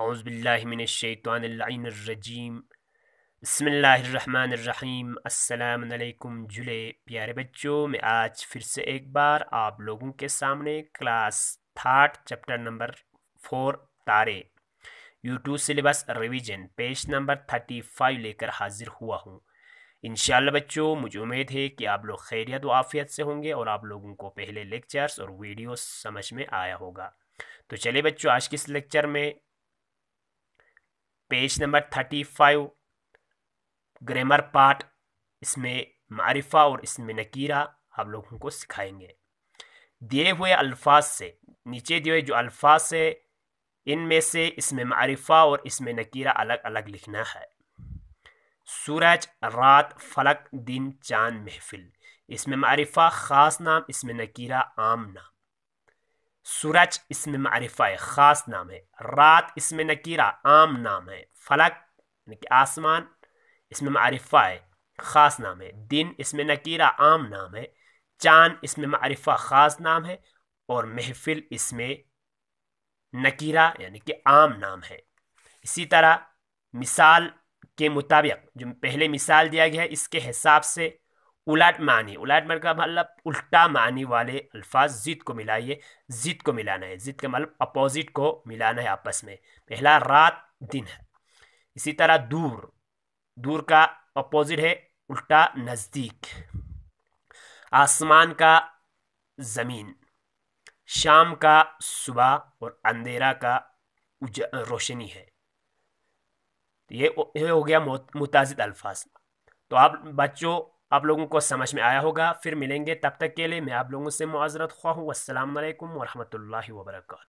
हौज़बिल्लिमिनशैतवानरजीम बसमीम अल्लाम जुले प्यारे बच्चों मैं आज फिर से एक बार आप लोगों के सामने class third chapter number four तारे यू syllabus revision page number thirty five लेकर हाजिर हुआ हूँ इन बच्चों मुझे उम्मीद है कि आप लोग खैरियत वाफ़ियत से होंगे और आप लोगों को पहले लेक्चर्स और वीडियो समझ में आया होगा तो चलिए बच्चों आज के इस लेक्चर में page number thirty five grammar part इसमें मारिफा और इसमें नकीरा आप लोगों को सिखाएंगे दिए हुए अल्फाज से नीचे दिए हुए जो अल्फाज इन इनमें से इसमें मारिफा और इसमें नकीरा अलग अलग लिखना है सूरज रात फलक दिन चांद महफिल इसमें मारिफा ख़ास नाम इसमें नकीरा आम नाम सूरज इसमें मारिफा है ख़ास नाम है रात इसमें नकीरा आम नाम है फलक यानी कि आसमान इसमें मारिफा है ख़ास नाम है दिन इसमें नकीरा आम नाम है चांद इसमें मारिफा ख़ास नाम है और महफिल इसमें नकीरा यानी कि आम नाम है इसी तरह मिसाल के मुताबिक जो पहले मिसाल दिया गया है इसके हिसाब से उलाट मानी उलाट मान का मतलब उल्टा मानी वाले अल्फाज ज़िद को मिलाइए ज़िद को मिलाना है ज़िद का मतलब अपोज़िट को मिलाना है आपस में पहला रात दिन है इसी तरह दूर दूर का अपोज़िट है उल्टा नज़दीक आसमान का ज़मीन शाम का सुबह और अंधेरा का रोशनी है ये हो गया मुताजिद अल्फाज तो आप बच्चों आप लोगों को समझ में आया होगा फिर मिलेंगे तब तक के लिए मैं आप लोगों से मुआजरत ख्वा हूँ असल वरहमल वर्का